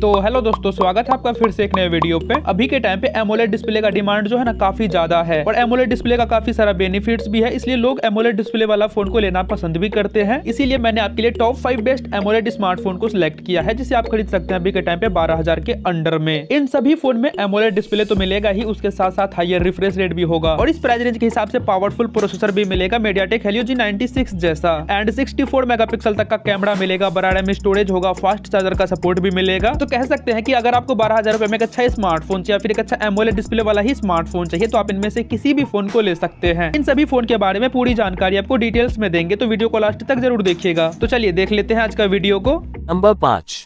तो हेलो दोस्तों स्वागत है आपका फिर से एक नए वीडियो पे अभी के टाइम पे एमोलेड डिस्प्ले का डिमांड जो है ना काफी ज्यादा है और एमोलेट डिस्प्ले का काफी सारा बेनिफिट्स भी है इसलिए लोग एमोलेड डिस्प्ले वाला फोन को लेना पसंद भी करते हैं इसीलिए मैंने आपके लिए top five best AMOLED smartphone को सिलेक्ट किया है जिसे आप खरीद सकते हैं अभी के टाइम पे बारह के अंडर में इन सभी फोन में एमोलेड डिस्प्ले तो मिलेगा ही उसके साथ साथ हाइयर रिफ्रेश रेट भी होगा और इस प्राइस रेंज के हिसाब से पावरफुल प्रोसेसर भी मिलेगा टेक हेलियो जी नाइन्टी जैसा एंड सिक्सटी मेगापिक्सल तक का कैमरा मिलेगा बराड़े में स्टोरेज होगा फास्ट चार्जर का सपोर्ट भी मिलेगा तो कह सकते हैं कि अगर आपको बारह हज़ार रुपए में एक अच्छा स्मार्टफोन चाहिए फिर एक अच्छा एमोलेड डिस्प्ले वाला ही स्मार्टफोन चाहिए तो आप इनमें से किसी भी फोन को ले सकते हैं इन सभी फोन के बारे में पूरी जानकारी आपको डिटेल्स में देंगे तो वीडियो को लास्ट तक जरूर देखिएगा तो चलिए देख लेते हैं आज का वीडियो को नंबर पाँच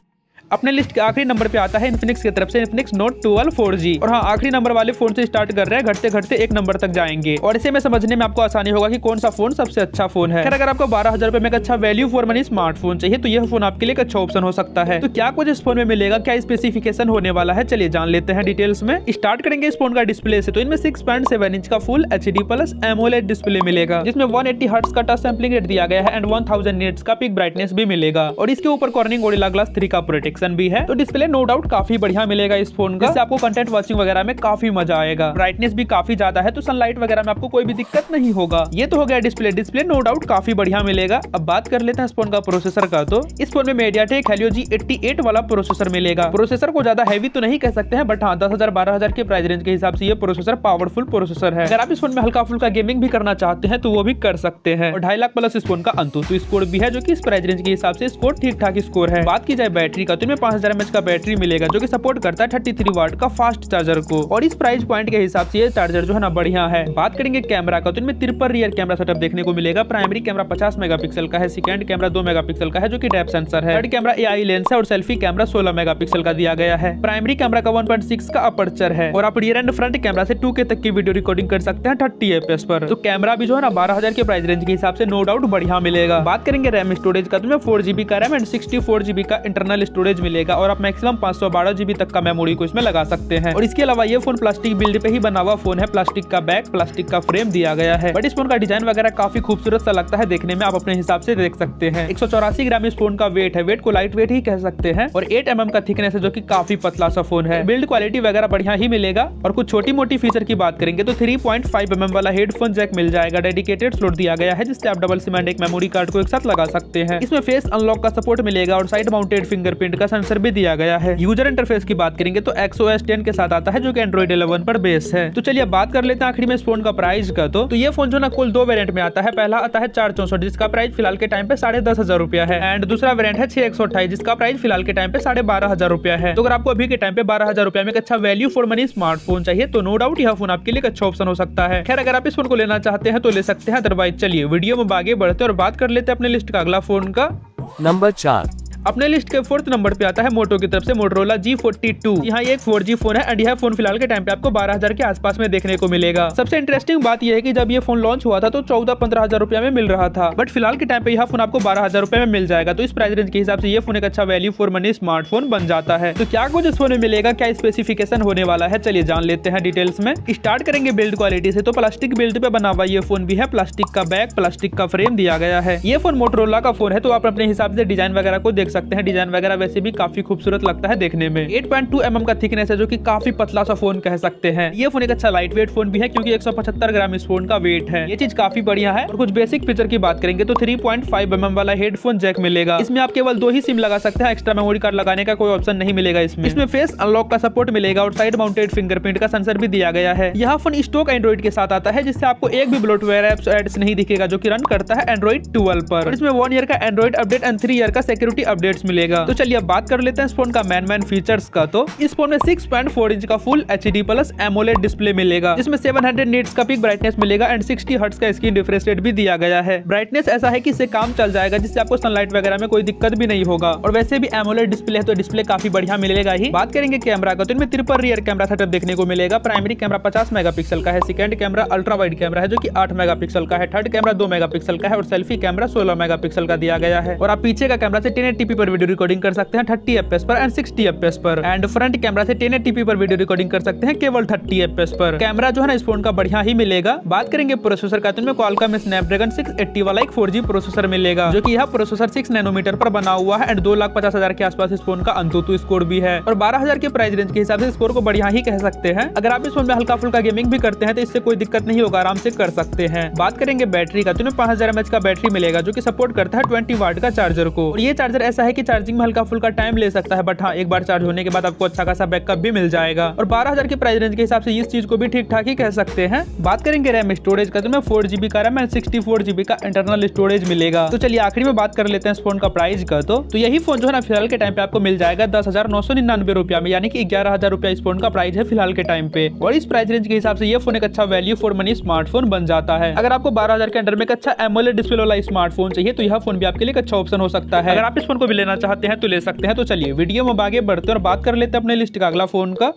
अपने लिस्ट के आखिरी नंबर पे आता है इन्फिनिक्स की तरफ से Infinix note twelve four G और हाँ आखिरी नंबर वाले फोन से स्टार्ट कर रहे हैं घटते घटते एक नंबर तक जाएंगे और इसे में समझने में आपको आसानी होगा की कौन सा फोन सबसे अच्छा फोन है अगर आपको बारह हजार में एक अच्छा वैल्यू फॉर मनी स्मार्टफोन चाहिए तो यह फोन आपके लिए एक अच्छा ऑप्शन हो सकता है तो क्या कुछ इस फोन में मिलेगा क्या स्पेसिफिकेशन होने वाला है चलिए जान लेते हैं डिटेल्स में स्टार्ट करेंगे इस फोन का डिस्प्ले से तो इनमें सिक्स पॉइंट सेवन इंच का full H D plus AMOLED display मिलेगा जिसमें वन एट्टी हर्ट्स का टच सैम्पलिंग रेट दिया गया है एंड वन थाउजेंड का पिक ब्राइटनेस भी मिलेगा और इसके ऊपर कॉर्निंग गोरिला ग्लास थ्री का प्रोटेक्स ऑप्शन भी है तो डिस्प्ले नो डाउट काफी बढ़िया मिलेगा इस फोन का आपको कंटेंट वॉचिंग वगैरह में काफी मजा आएगा ब्राइटनेस भी काफी ज्यादा है तो सनलाइट वगैरह में आपको कोई भी दिक्कत नहीं होगा ये तो हो गया डिस्प्ले डिस्प्ले नो डाउट काफी बढ़िया मिलेगा अब बात कर लेते हैं इस फोन का प्रोसेसर का तो इस फोन में मीडियाटेक हेलियो जी एट्टी वाला प्रोसेसर मिलेगा प्रोसेसर को ज्यादा हैवी तो नहीं कह सकते हैं बट हाँ दस हजार बारह हजार के प्राइस रेंज के हिसाब से ये प्रोसेसर पावरफुल प्रोसेसर है अगर आप इस फोन में हल्का फुल्का गेमिंग भी करना चाहते हैं तो वो भी कर सकते हैं ढाई लाख प्लस इस फोन का तो स्कोर भी है जो की इस प्राइस रेंज के हिसाब से स्कोर ठीक ठाक स्कोर है बात की जाए बैटरी का तो इसमें पांच हजार का बैटरी मिलेगा जो की सपोर्ट करता है थर्टी थ्री वाट का फास्ट चार्जर को और इस प्राइस पॉइंट के हिसाब से ये चार्जर जो है ना बढ़िया है बात करेंगे कैमरा का तो इनमें तिरपन रियर कैमरा सेटअप देखने को मिलेगा प्राइमरी कैमरा पचास पिक्सल का है सेकेंड कैमरा दो पिक्सल का है जो की डेप सेंसर है थर्ड कैमरा ए लेंस है और सेल्फी कैमरा सोलह पिक्सल का दिया गया है प्राइमरी कैमरा का सिक्स का अपर्चर है और आप रियर एंड फ्रंट कैमरा से के तक की वीडियो रिकॉर्डिंग कर सकते हैं थर्टी एफ पर तो कैमरा भी जो है ना बारह हजार के प्राइस रेंज के हिसाब से नो डाउट बढ़िया मिलेगा बात करेंगे रैम स्टोरेज का तो फोर जीबी का RAM and sixty four GB का इंटरनल स्टोरेज मिलेगा और आप मैक्सिमम पांच सौ तक का मेमोरी को इसमें लगा सकते हैं और इसके अलावा ये फोन प्लास्टिक बिल्ड पे ही बना हुआ फोन है प्लास्टिक का बैक प्लास्टिक का फ्रेम दिया गया है बट इस फोन का डिजाइन वगैरह काफी खूबसूरत सा लगता है देखने में आप अपने हिसाब से देख सकते हैं एक ग्राम इस फोन का वेट है वेट को लाइट वेट ही कह सकते हैं और एट एम एम का थिकनेस है जो की काफी पतला सा फोन है बिल्ड क्वालिटी वगैरह बढ़िया ही मिलेगा और कुछ छोटी मोटी फीचर की बात करेंगे तो three point five M M वाला हेडफोन जैक मिल जाएगा डेडिकेटेड स्लोट दिया गया है जिससे आप डबल सिमेंट एक मेमोरी कार्ड को एक साथ लगा सकते हैं इसमें फेस अनलॉक का सपोर्ट मिलेगा और साइड माउंटेड फिंगरप्रिंट का सेंसर भी दिया गया है यूजर इंटरफेस की बात करेंगे तो एक्सो एस टेन के साथ आता है जो की एंड्रॉइड इलेवन पर बेस है तो चलिए बात कर लेते हैं आखिरी में इस फोन का प्राइस का तो, तो ये फोन जो ना कुल दो वेरियंट में आता है पहला आता है चार चौसठ जिसका प्राइस फिलहाल के टाइम पे साढ़े दस हजार रुपया है एंड दूसरा वेरियंट है छह एक सौ अट्ठाईस जिसका प्राइस फिलहाल के टाइम पे साढ़े बारह हजार रुपया है तो अगर आपको अभी के टाइम पे बारह हजार रुपया में एक अच्छा वैल्यू फॉर मनी स्मार्टफोन चाहिए तो नो डाउट यह फोन आपके लिए एक अच्छा ऑप्शन हो सकता है खैर अगर आप इस फोन को लेना चाहते हैं तो ले सकते हैं अदरवाइज चलिए वीडियो में आगे बढ़ते और बात कर लेते हैं अपने लिस्ट का अगला फोन का नंबर चार अपने लिस्ट के फोर्थ नंबर पे आता है मोटो की तरफ से मोटरोला जी फोर्टी टू यहाँ एक फोर जी फोन है एंड यह फोन फिलहाल के टाइम पे आपको बारह हजार के आसपास में देखने को मिलेगा सबसे इंटरेस्टिंग बात यह है की जब ये फोन लॉन्च हुआ था तो चौदह पंद्रह हजार रुपया में मिल रहा था बट फिलहाल के टाइम पे यह फोन आपको बारह हजार रुपए में मिल जाएगा तो इस प्राइस रेंज के हिसाब से ये फोन एक अच्छा वैल्यू फॉर मनी स्मार्टफोन बन जाता है तो क्या कुछ इस फोन में मिलेगा क्या स्पेसिफिकेशन होने वाला है चलिए जान लेते हैं डिटेल्स में स्टार्ट करेंगे बिल्ड क्वालिटी से तो प्लास्टिक बिल्ड पे बना हुआ ये फोन भी है प्लास्टिक का बैक प्लास्टिक का फ्रेम दिया गया है ये फोन मोटरोला का फोन है तो आप अपने हिसाब से डिजाइन वगैरह को देख सकते हैं डिजाइन वगैरह वैसे भी काफी खूबसूरत लगता है देखने में eight point two M M का थिकनेस है जो की काफी पतला सा फोन कह सकते हैं ये फोन एक अच्छा लाइट वेट फोन भी है क्योंकि एक ग्राम इस फोन का वेट है ये चीज काफी बढ़िया है और कुछ बेसिक फीचर की बात करेंगे तो three point five M M वाला हेडफोन जैक मिलेगा इसमें आप केवल दो ही सिम लगा सकते हैं एक्स्ट्रा मेमोरी कार्ड लगाने का कोई ऑप्शन नहीं मिलेगा इसमें इसमें फेस अनलॉक का सपोर्ट मिलेगा और साइड माउंटेड फिंगरप्रिंट का सेंसर भी दिया गया है यह फोन स्टॉक एंड्रॉइड के साथ आता है जिससे आपको एक भी ब्लोटवेयर एप्स एड्स नहीं दिखेगा जो कि रन करता है एंड्रॉइड ट्वेल्व पर इसमें वन ईयर का Android update and three year का सिक्योरिटी अपडेट अपडेट्स मिलेगा तो चलिए अब बात कर लेते हैं इस फोन का मैन मैन फीचर्स का तो इस फोन में सिक्स पॉइंट फोर इंच का full H D plus AMOLED display मिलेगा जिसमें सेवन हंड्रेड का पिक ब्राइटनेस मिलेगा एंड सिक्सटी हर्ट्स का स्क्रीन रिफ्रेश रेट भी दिया गया है ब्राइटनेस ऐसा है की इससे काम चल जाएगा जिससे आपको सनलाइट वगैरह में कोई दिक्कत भी नहीं होगा और वैसे भी एमोलेट डिस्प्ले है तो डिस्प्ले काफी बढ़िया मिलेगा ही बात करेंगे कैमरा का तो इनमें त्रिपल रियर कैमरा सेटअप देखने को मिलेगा प्राइमरी कैमरा पचास मेगा का है second camera ultra wide camera है जो कि 8 मेगापिक्सल का है थर्ड कैमरा 2 मेगापिक्सल का है और सेल्फी कैमरा 16 मेगापिक्सल का दिया गया है और आप पीछे का कैमरा से टेन पर वीडियो रिकॉर्डिंग कर सकते हैं थर्टी एफ पर एंड सिक्सटी एफ पर एंड फ्रंट कैमरा से टेन पर वीडियो रिकॉर्डिंग कर सकते हैं केवल थर्टी एफ पर कैमरा जो है ना इस फोन का बढ़िया ही मिलेगा बात करेंगे प्रोसेसर का तुम्हें कॉलका में स्नैपड्रैगन सिक्स वाला एक फोर प्रोसेसर मिलेगा जो की यह प्रोसेसर सिक्स नैनोमीटर पर बना हुआ है एंड दो लाख पचास हजार के आसपास इस फोन का अंतुतु स्कोर भी है और बारह हजार के प्राइस रेंज के हिसाब से स्कोर को बढ़िया ही कह सकते हैं अगर आप इस फोन में हल्का फुल्का गेमिंग भी करते हैं तो इससे कोई दिक्कत नहीं होगा आराम से कर सकते हैं बात करेंगे बैटरी का तुम्हें तो पांच हजार का बैटरी मिलेगा जो की सपोर्ट करता है ट्वेंटी वाट का चार्जर को और ये चार्जर ऐसा ऐसा है कि चार्जिंग में हल्का फुल्का टाइम ले सकता है बट हाँ एक बार चार्ज होने के बाद आपको अच्छा खासा बैकअप भी मिल जाएगा और बारह के प्राइस रेंज के हिसाब से इस चीज को भी ठीक ठाक ही कह सकते हैं बात करेंगे रैम स्टोरेज का तो मैं फोर जीबी का RAM and sixty four GB का इंटरनल स्टोरेज मिलेगा तो चलिए आखिरी में बात कर लेते हैं इस फोन का प्राइस का तो, तो यही फोन जो है ना फिलहाल के टाइम पे आपको मिल जाएगा दस हजार नौ सौ निन्यानवे रुपया में यानी कि ग्यारह हजार रुपया इस फोन का प्राइस है फिलहाल के टाइम पे और इस प्राइस रेंज के हिसाब से ये फोन एक अच्छा वैल्यू फॉर मनी स्मार्टफोन बन जाता है अगर आपको बारह के अंडर में एक अच्छा एमोलेड डिस्प्ले वाला स्मार्टफोन चाहिए तो यह फोन भी आपके लिए एक अच्छा ऑप्शन हो सकता है अगर आप इस फोन को भी लेना चाहते हैं तो ले सकते हैं तो चलिए वीडियो में आगे बढ़ते और बात कर लेते हैं अपने लिस्ट का अगला फोन का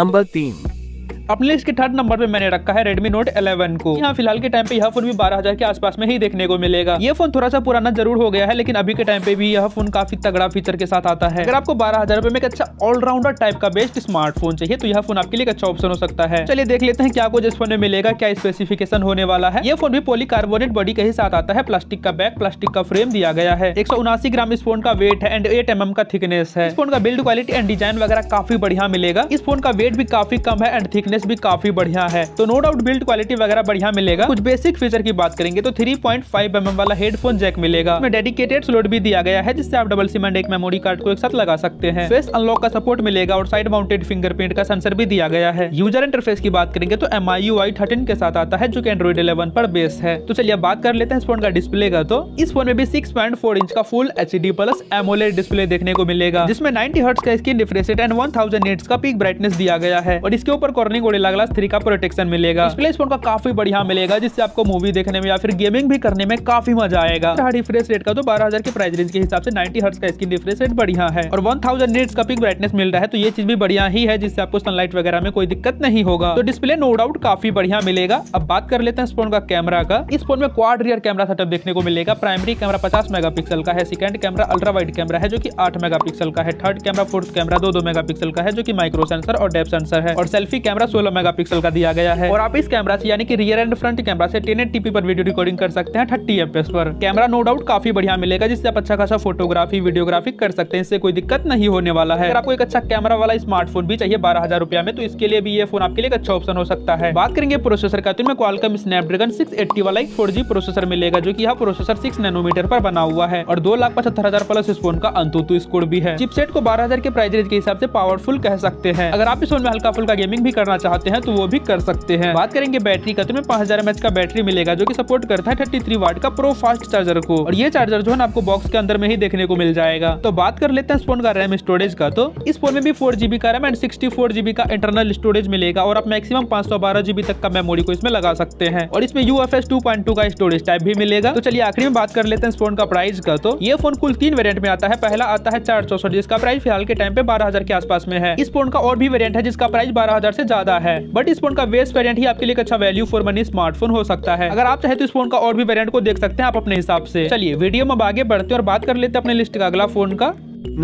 नंबर तीन अपने लिस्ट के थर्ड नंबर पे मैंने रखा है रेडमी नोट 11 को यहाँ फिलहाल के टाइम पे यह फोन भी बारह हजार के आसपास में ही देखने को मिलेगा ये फोन थोड़ा सा पुराना जरूर हो गया है लेकिन अभी के टाइम पे भी यह फोन काफी तगड़ा फीचर के साथ आता है अगर आपको बारह हजार में एक अच्छा ऑलराउंडर टाइप का बेस्ट स्मार्टफोन चाहिए तो यह फोन आपके लिए अच्छा ऑप्शन हो सकता है चलिए देख लेते हैं क्या कुछ इस फोन में मिलेगा क्या स्पेसिफिकेशन होने वाला है ये फोन भी पोलीकार्बोनेट बॉडी के ही साथ आता है प्लास्टिक का बैक प्लास्टिक का फ्रेम दिया गया है एक ग्राम इस फोन का वेट है एंड एट एम का थिकनेस है इस फोन का बिल्ड क्वालिटी एंड डिजाइन वगैरह काफी बढ़िया मिलेगा इस फोन का वेट भी काफी कम है एंड थिकनेस स्पेस भी काफी बढ़िया है तो नो डाउट बिल्ड क्वालिटी वगैरह बढ़िया मिलेगा कुछ बेसिक फीचर की बात करेंगे तो three point five M M वाला हेडफोन जैक मिलेगा डेडिकेटेड स्लोट भी दिया गया है जिससे आप डबल सिम एंड एक मेमोरी कार्ड को एक साथ लगा सकते हैं फेस अनलॉक का सपोर्ट मिलेगा और साइड माउंटेड फिंगरप्रिंट का सेंसर भी दिया गया है यूजर इंटरफेस की बात करेंगे तो एम आई के साथ आता है जो की एंड्रॉइड इलेवन पर बेस है तो चलिए बात कर लेते हैं इस फोन का डिस्प्ले का तो इस फोन में भी सिक्स पॉइंट फोर इंच का full H D plus AMOLED display देखने को मिलेगा जिसमें नाइनटी हर्ट्स का screen refresh and one thousand का पीक ब्राइटनेस दिया गया है और इसके ऊपर कॉर्निंग गोरेला ग्लास थ्री का प्रोटेक्शन मिलेगा डिस्प्ले फोन का काफी बढ़िया मिलेगा जिससे आपको मूवी देखने में या फिर गेमिंग भी करने में काफी मजा आएगा रिफ्रेश रेट का तो बारह हजार के प्राइस रेंज के हिसाब से नाइन्टी हर्ट का स्क्रीन रिफ्रेश रेट बढ़िया है और वन थाउजेंड का पिक ब्राइटनेस मिल रहा है तो ये चीज भी बढ़िया ही है जिससे आपको सनलाइट वगैरह में कोई दिक्कत नहीं होगा तो डिस्प्ले नो डाउट काफी बढ़िया मिलेगा अब बात कर लेते हैं इस फोन का कैमरा का इस फोन में क्वाड रियर कैमरा सेटअप देखने को मिलेगा प्राइमरी कैमरा पचास मेगापिक्सल का है second camera ultra wide camera है जो की आठ मेगापिक्सल का है थर्ड कैमरा फोर्थ कैमरा दो दो मेगापिक्सल का है जो की माइक्रो सेंसर और डेप सेंसर है और सेल्फी कैमरा सोलह पिक्सल का दिया गया है और आप इस कैमरा से यानी कि रियर एंड फ्रंट कैमरा से टेन एट पर वीडियो रिकॉर्डिंग कर सकते हैं थर्टी एफ पर कैमरा नो डाउट काफी बढ़िया मिलेगा जिससे आप अच्छा खासा फोटोग्राफी वीडियोग्राफी कर सकते हैं इससे कोई दिक्कत नहीं होने वाला है अगर आपको एक अच्छा कैमरा वाला स्मार्टफोन भी चाहिए बारह हजार रुपया में तो इसके लिए भी ये फोन आपके लिए एक अच्छा ऑप्शन हो सकता है बात करेंगे प्रोसेसर का तो इनमें क्वालकम स्नैपड्रैगन सिक्स एट्टी वाला एक फोर जी प्रोसेसर मिलेगा जो की यहाँ प्रोसेसर सिक्स नैनोमीटर पर बना हुआ है और दो लाख पचहत्तर हजार प्लस इस फोन का अंतुतु स्कोर भी है चिपसेट को बारह हजार के प्राइस रेंज के हिसाब से पावरफुल कह सकते हैं अगर आप इस फोन में हल्का फुल्का गेमिंग भी करना चाहते हैं तो वो भी कर सकते हैं बात करेंगे बैटरी का तो में पाँच हजार का बैटरी मिलेगा जो की सपोर्ट करता है थर्टी थ्री वाट का प्रो फास्ट चार्जर को और ये चार्जर जो है आपको बॉक्स के अंदर में ही देखने को मिल जाएगा तो बात कर लेते हैं इस फोन का रैम स्टोरेज का तो इस फोन में भी फोर जीबी का RAM and sixty four GB का इंटरनल स्टोरेज मिलेगा और आप मैक्सिमम पांच सौ बारह जीबी तक का मेमोरी को इसमें लगा सकते हैं और इसमें U F S two point two का स्टोरेज टाइप भी मिलेगा तो चलिए आखिरी में बात कर लेते हैं इस फोन का प्राइस का तो ये फोन कुल तीन वेरियंट में आता है पहला आता है चार सौ जिसका प्राइस फिलहाल के टाइम पे बारह हजार के आसपास में है इस फोन का और भी वेरियंट है जिसका प्राइस बारह हजार से ज्यादा सकता है बट इस फोन का वेस्ट वेरियंट ही आपके लिए अच्छा वैल्यू फॉर मनी स्मार्टफोन हो सकता है अगर आप चाहे तो इस फोन का और भी वेरियंट को देख सकते हैं आप अपने हिसाब से चलिए वीडियो में आगे बढ़ते हैं और बात कर लेते हैं अपने लिस्ट का अगला फोन का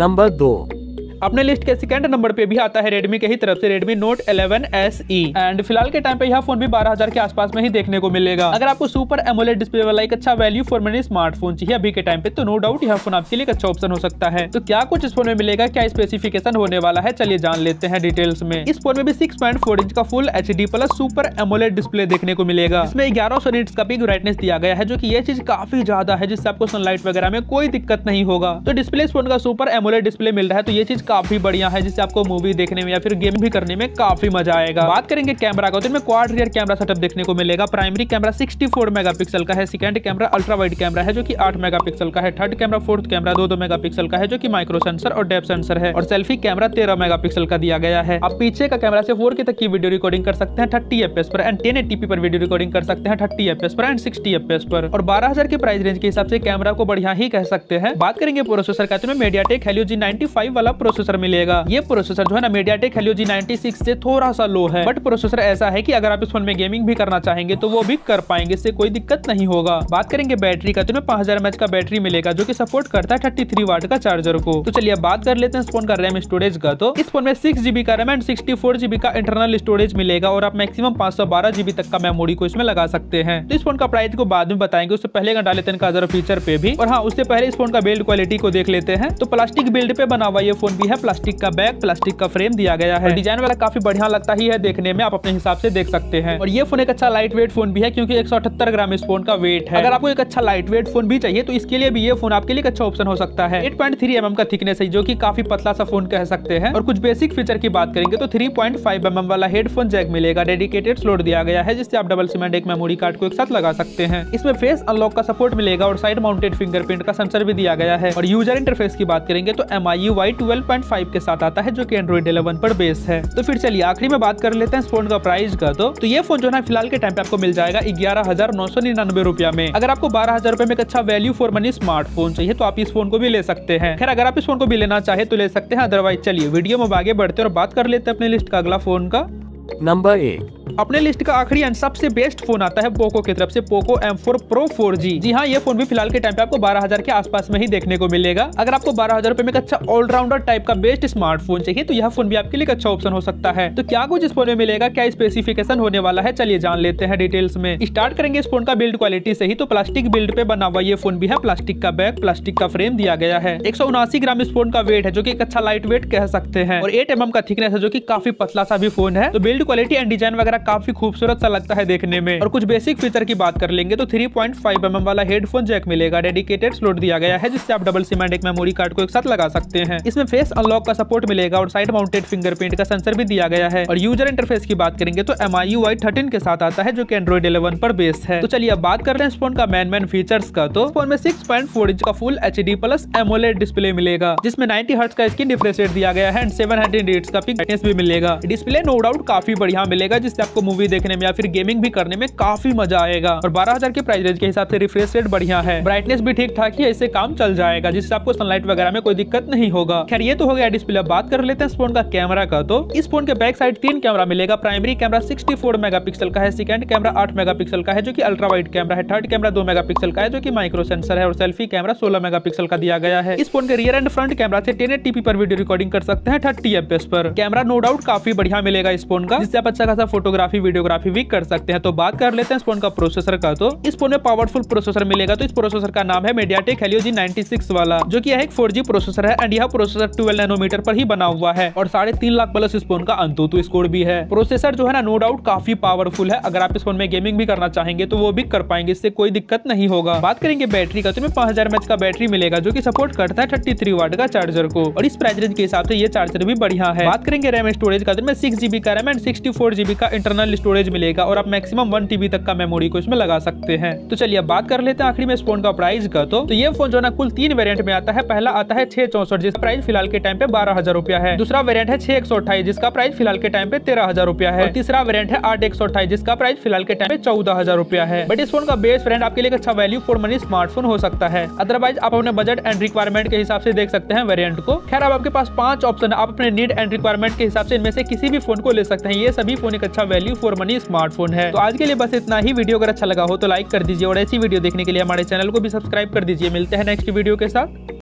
नंबर दो अपने लिस्ट के सेकंड नंबर पे भी आता है रेडमी के ही तरफ से रेडमी नोट 11 एस एंड फिलहाल के टाइम पे यह फोन भी 12000 के आसपास में ही देखने को मिलेगा अगर आपको सुपर एमोलेट डिस्प्ले वाला एक अच्छा वैल्यू फॉर मनी स्मार्टफोन चाहिए अभी के टाइम पे तो नो डाउट यह फोन आपके लिए एक अच्छा ऑप्शन हो सकता है तो क्या कुछ इस फोन में मिलेगा क्या स्पेसिफिकेशन होने वाला है चलिए जान लेते हैं डिटेल्स में इस फोन में भी सिक्स इंच का full H plus super AMOLED display देखने को मिलेगा इसमें ग्यारह सौ का भी ब्राइटनेस दिया गया है जो की यह चीज काफी ज्यादा है जिससे आपको सनलाइट वगैरह में कोई दिक्कत नहीं होगा तो डिस्प्ले इस फोन का सुपर एमोलेट डिस्प्ले मिल रहा है तो ये चीज काफी बढ़िया है जिससे आपको मूवी देखने में या फिर गेम भी करने में काफी मजा आएगा बात करेंगे कैमरा का तो इनमें क्वार रियर कैमरा सेटअप देखने को मिलेगा प्राइमरी कैमरा 64 मेगापिक्सल का है second camera ultra wide camera है जो कि 8 मेगापिक्सल का है थर्ड कैमरा फोर्थ कैमरा दो दो मेगापिक्सल का है जो कि माइक्रो सेंसर और डेप सेंसर है और सेल्फी कैमरा तेरह मेगापिक्सल का दिया गया है आप पीछे का कैमरा से फोर के तक की वीडियो रिकॉर्डिंग कर सकते हैं थर्टी एफ पर एंड टेन एटीपी पर वीडियो रिकॉर्डिंग कर सकते हैं थर्टी एफ पर एंड सिक्सटी एफ पर और बारह हजार के प्राइस रेंज के हिसाब से कैमरा को बढ़िया ही कह सकते हैं बात करेंगे प्रोसेसर का तो मीडिया टेक हेलियो जी वाला प्रोसेसर प्रोसेसर मिलेगा ये प्रोसेसर जो है ना MediaTek Helio G ninety से थोड़ा सा लो है बट प्रोसेसर ऐसा है की अगर आप इस फोन में गेमिंग भी करना चाहेंगे तो वो भी कर पाएंगे इससे कोई दिक्कत नहीं होगा बात करेंगे बैटरी का तो पांच हजार का बैटरी मिलेगा जो की सपोर्ट करता है थर्टी वाट का चार्जर को तो चलिए बात कर लेते हैं इस फोन का रैम स्टोरेज का तो इस फोन में सिक्स जीबी का RAM and sixty four GB का इंटरनल स्टोरेज मिलेगा और आप मैक्सिमम पांच सौ बारह जीबी तक का मेमोरी को इसमें लगा सकते हैं तो इस फोन का प्राइस को बाद में बताएंगे उससे पहले का डाले फीचर पे भी और हाँ उससे पहले इस फोन का बिल्ड क्वालिटी को देख लेते हैं तो प्लास्टिक बिल्ड पे बना हुआ ये फोन भी है प्लास्टिक का बैग प्लास्टिक का फ्रेम दिया गया है डिजाइन वाला काफी बढ़िया लगता ही है देखने में आप अपने हिसाब से देख सकते हैं और ये फोन एक अच्छा लाइट वेट फोन भी है क्योंकि एक ग्राम इस फोन का वेट है अगर आपको एक अच्छा लाइट वेट फोन भी चाहिए तो इसके लिए भी ये फोन आपके लिए अच्छा ऑप्शन हो सकता है एट पॉइंट थ्री एम का थिकनेस है जो की काफी पतला सा फोन कह सकते हैं और कुछ बेसिक फीचर की बात करेंगे तो थ्री पॉइंट फाइव एम वाला हेडफोन जैक मिलेगा डेडिकेटेड स्लोट दिया गया है जिससे आप डबल सीमेंट एक मेमोरी कार्ड को एक साथ लगा सकते हैं इसमें फेस अनलॉक का सपोर्ट मिलेगा और साइड माउंटेड फिंगरप्रिंट का सेंसर भी दिया गया है और यूजर इंटरफेस की बात करेंगे तो M I U Y twelve 5.5 के साथ आता है जो कि एंड्रॉइड 11 पर बेस है तो फिर चलिए आखिरी में बात कर लेते हैं इस फोन का प्राइस का तो, तो ये फोन जो है फिलहाल के टाइम पे आपको मिल जाएगा ग्यारह हजार नौ सौ निन्यानवे रुपया में अगर आपको बारह हजार रुपए में एक अच्छा वैल्यू फॉर मनी स्मार्टफोन चाहिए तो आप इस फोन को भी ले सकते हैं खैर अगर आप इस फोन को भी लेना चाहे तो ले सकते हैं अदरवाइज चलिए वीडियो में आगे बढ़ते और बात कर लेते हैं अपने लिस्ट का अगला फोन का नंबर एक अपने लिस्ट का आखिरी एंड सबसे बेस्ट फोन आता है पोको की तरफ से Poco M4 pro four G हाँ ये फोन भी फिलहाल के टाइम पे आपको 12000 के आसपास में ही देखने को मिलेगा अगर आपको बारह हजार रुपए में अच्छा ऑलराउंडर टाइप का बेस्ट स्मार्टफोन चाहिए तो यह फोन भी आपके लिए अच्छा ऑप्शन हो सकता है तो क्या कुछ इस फोन में मिलेगा क्या स्पेसिफिकेशन होने वाला है चलिए जान लेते हैं डिटेल्स में स्टार्ट करेंगे इस फोन का बिल्ड क्वालिटी से ही तो प्लास्टिक बिल्ड पे बना हुआ ये फोन भी है प्लास्टिक का बैग प्लास्टिक का फ्रेम दिया गया है एक ग्राम इस फोन का वेट है जो की एक अच्छा लाइट वेट कह सकते हैं और एट एम का थिकनेस है जो की काफी पतला सा भी फोन है तो बिल्ड क्वालिटी एंड डिजाइन वगैरह काफी खूबसूरत सा लगता है देखने में और कुछ बेसिक फीचर की बात कर लेंगे तो three point five M M वाला हेडफोन जैक मिलेगा डेडिकेटेड स्लोट दिया गया है जिससे आप डबल सीमेंटिक मेमोरी कार्ड को एक साथ लगा सकते हैं इसमें फेस अनलॉक का सपोर्ट मिलेगा और साइड माउंटेड फिंगरप्रिंट का सेंसर भी दिया गया है और यूजर इंटरफेस की बात करेंगे तो M I U I thirteen के साथ आता है जो की एंड्रॉइड इलेवन पर बेस्ड है तो चलिए अब बात कर रहे हैं फोन का मैन मैन फीचर्स का तो फोन में सिक्स पॉइंट फोर इंच का full H D plus AMOLED display मिलेगा जिसमें नाइनटी हर्ट्स का स्क्रीन रिफ्रेश रेट दिया गया है एंड सेवन हंड्रेड का पिक भी मिलेगा डिस्प्ले नो डाउट काफी बढ़िया मिलेगा जिससे आपको मूवी देखने में या फिर गेमिंग भी करने में काफी मजा आएगा और बारह हजार के प्राइस रेंज के हिसाब से रिफ्रेश रेट बढ़िया है ब्राइटनेस भी ठीक ठाक है इससे काम चल जाएगा जिससे आपको सनलाइट वगैरह में कोई दिक्कत नहीं होगा खैर ये तो हो गया डिस्प्ले बात कर लेते हैं इस फोन का कैमरा का तो इस फोन के बैक साइड तीन कैमरा मिलेगा प्राइमरी कैमरा मेगा मेगापिक्सल का है सेकंड कैमरा मेगा मेगापिक्सल का है जो की अल्ट्रा वाइट कैमरा है थर्ड कैमरा मेगा मेगापिक्सल का है जो की माइक्रो सेंसर है और सेल्फी कैमरा मेगा मेगापिक्सल का दिया गया है इस फोन के रियर एंड फ्रंट कैमरा से एटीपी पर वीडियो रिकॉर्डिंग कर सकते हैं थर्टी एफ पर कैमरा नो डाउट काफी बढ़िया मिलेगा इस फोन का जिससे आप अच्छा खासा फोटोग्राफी फोटोग्राफी वीडियोग्राफी भी कर सकते हैं तो बात कर लेते हैं इस फोन का प्रोसेसर का तो इस फोन में पावरफुल प्रोसेसर मिलेगा तो इस प्रोसेसर का नाम है मीडियाटेक हेलियो जी वाला जो की एक फोर प्रोसेसर है एंड यह प्रोसेसर ट्वेल्व नैनोमीटर पर ही बना हुआ है और साढ़े तीन लाख प्लस इस फोन का अंतुतु स्कोर भी है प्रोसेसर जो है ना नो डाउट काफी पावरफुल है अगर आप इस फोन में गेमिंग भी करना चाहेंगे तो वो भी कर पाएंगे इससे कोई दिक्कत नहीं होगा बात करेंगे बैटरी का तो पांच हजार का बैटरी मिलेगा जो की सपोर्ट करता है थर्टी थ्री वाट का चार्जर को और इस प्राइस रेंज के हिसाब से ये चार्जर भी बढ़िया है बात करेंगे रैम स्टोरेज का तो सिक्स जीबी का RAM and sixty four GB का इंटरनल स्टोरेज मिलेगा और आप मैक्सिमम वन टीबी तक का मेमोरी को इसमें लगा सकते हैं तो चलिए बात कर लेते हैं आखिरी में इस फोन का प्राइस का तो, तो ये फोन जो ना कुल तीन वेरियंट में आता है पहला आता है छह चौसठ जिसका प्राइस फिलहाल के टाइम पे बारह हजार रुपया है दूसरा वेरियंट है छह जिसका प्राइस फिलहाल के टाइम पे तेरह हजार रुपया है तीसरा वेरियंट है आठ एक सौ जिसका प्राइस फिलहाल के टाइम पे चौदह हजार रुपया है बट इस फोन का बेस्ट फ्रेंड आपके लिए अच्छा वैल्यू फोर मनी स्मार्टफोन हो सकता है अदरवाइज आप अपने बजट एंड रिक्वायरमेंट के हिसाब से देख सकते हैं वेरियंट को खैर आपके पास पांच ऑप्शन है आप अपने नीड एंड रिक्वायरमेंट के हिसाब से इनमें से किसी भी फोन को ले सकते हैं ये सभी फोन एक अच्छा वैल्यू फॉर मनी स्मार्टफोन है तो आज के लिए बस इतना ही वीडियो अगर अच्छा लगा हो तो लाइक कर दीजिए और ऐसी वीडियो देखने के लिए हमारे चैनल को भी सब्सक्राइब कर दीजिए मिलते हैं नेक्स्ट वीडियो के साथ